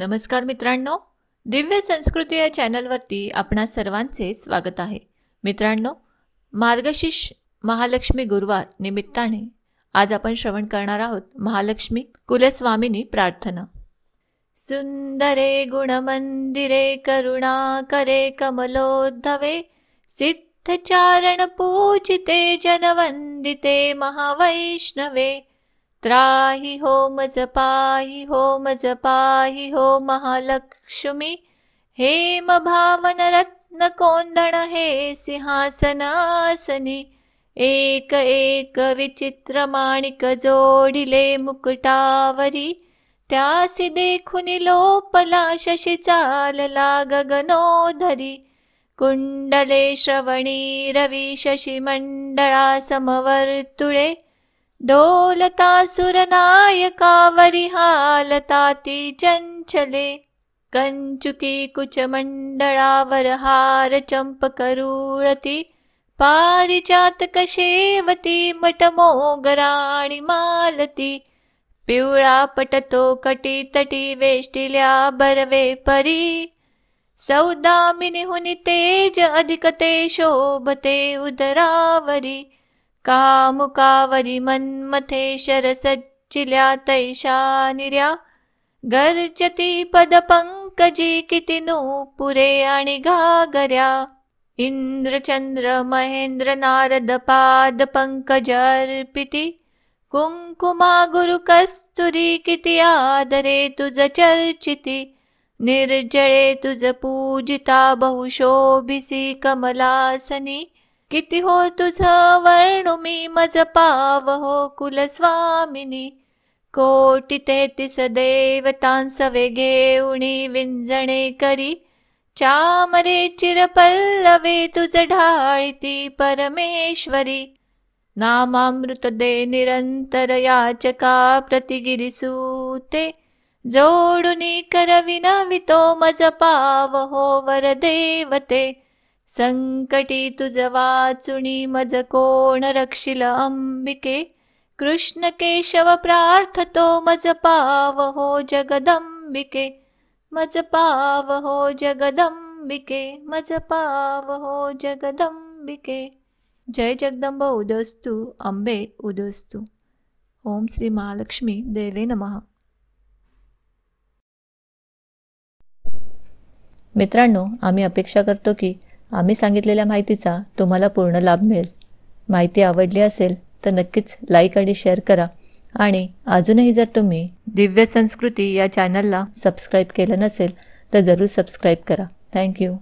नमस्कार मित्रांनो दिव्य संस्कृती या चॅनलवरती आपणा सर्वांचे स्वागत आहे मित्रांनो मार्गशीर्ष महालक्ष्मी गुरुवार निमित्ताने आज आपण श्रवण करणार आहोत महालक्ष्मी कुलस्वामिनी प्रार्थना सुंदरे गुणमंदिरे करुणा करे कमलोद्धवे सिद्धचारण पूजिते जनवंदिते महावैष्णवे त्राहि होम जपाहि होम जपाहि हो महालक्ष्मी कोन्दण हे सिंहासनासनि एक एक जोडिले विचित्र माणिक एकविचित्र त्यासि देखुनि लोपला शशि चालला गगनोधरि कुण्डले श्रवणी रवि शशि समवर्तुळे दोलता सुरनायकावरिहा लताति चञ्चले कञ्चुकी कुचमण्डलावरहारचम्पकरूळति मठमोगराणि मालति पिवळा पटतो वेष्टिल्या बरवे परि सौदामिनि तेज अधिकते शोभते उदरावरि कामुकावरिमन्मथे शरसच्चिल्या तैषा निर्या गर्जति पदपङ्कजीकिति नूपुरे अणि गागर्या कुङ्कुमा गुरुकस्तुरीकिति कुङ्कुमागुरुकस्तूरीकिति आदरे तुज चर्चिति निर्जले तुज पूजिता बहुशोभिसि कमलासनी किति हो तुझ वर्णुमी मज पावहो कोटि कोटितेति देवतांस वेगे उणी विञ्जने करी, चामरे चिरपल्लवे तु ज ढाळिति निरंतर याचका सूते, जोडुनी वितो मज पावहो वरदेवते संकटी तुझ वाचुणी मज कोण रक्षिल अंबिके कृष्ण केशव प्रार्थतो मज पाव हो जगदंबिके मज पाव हो जगदंबिके मज पाव हो जगदंबिके जय जगदंब उदस्तु अंबे उदस्तु ओम श्री महालक्ष्मी देवे नमः मित्रांनो आम्ही अपेक्षा करतो की आम्ही सांगितलेल्या माहितीचा तुम्हाला पूर्ण लाभ मिळेल माहिती आवडली असेल तर नक्कीच लाईक आणि शेअर करा आणि अजूनही जर तुम्ही दिव्य संस्कृती या चॅनलला सबस्क्राईब केलं नसेल तर जरूर सबस्क्राईब करा थँक्यू